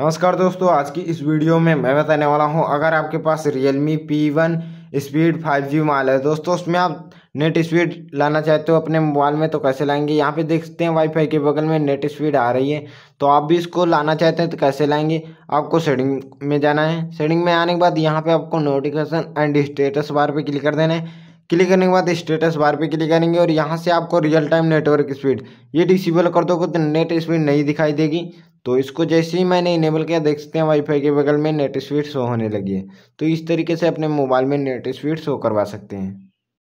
नमस्कार दोस्तों आज की इस वीडियो में मैं बताने वाला हूं अगर आपके पास Realme P1 स्पीड 5G माल है दोस्तों उसमें आप नेट स्पीड लाना चाहते हो अपने मोबाइल में तो कैसे लाएंगे यहाँ पे देखते हैं वाईफाई के बगल में नेट स्पीड आ रही है तो आप भी इसको लाना चाहते हैं तो कैसे लाएंगे आपको सेटिंग में जाना है सेटिंग में आने के बाद यहाँ पर आपको नोटिफिकेशन एंड स्टेटस बार पे क्लिक कर देना है क्लिक करने के बाद स्टेटस बार पे क्लिक करेंगे और यहाँ से आपको रियल टाइम नेटवर्क स्पीड ये डिसेबल कर दोगे तो नेट स्पीड नहीं दिखाई देगी तो इसको जैसे ही मैंने इनेबल किया देख सकते हैं वाईफाई के बगल में नेट स्पीड शो होने लगी है तो इस तरीके से अपने मोबाइल में नेट स्पीड शो करवा सकते हैं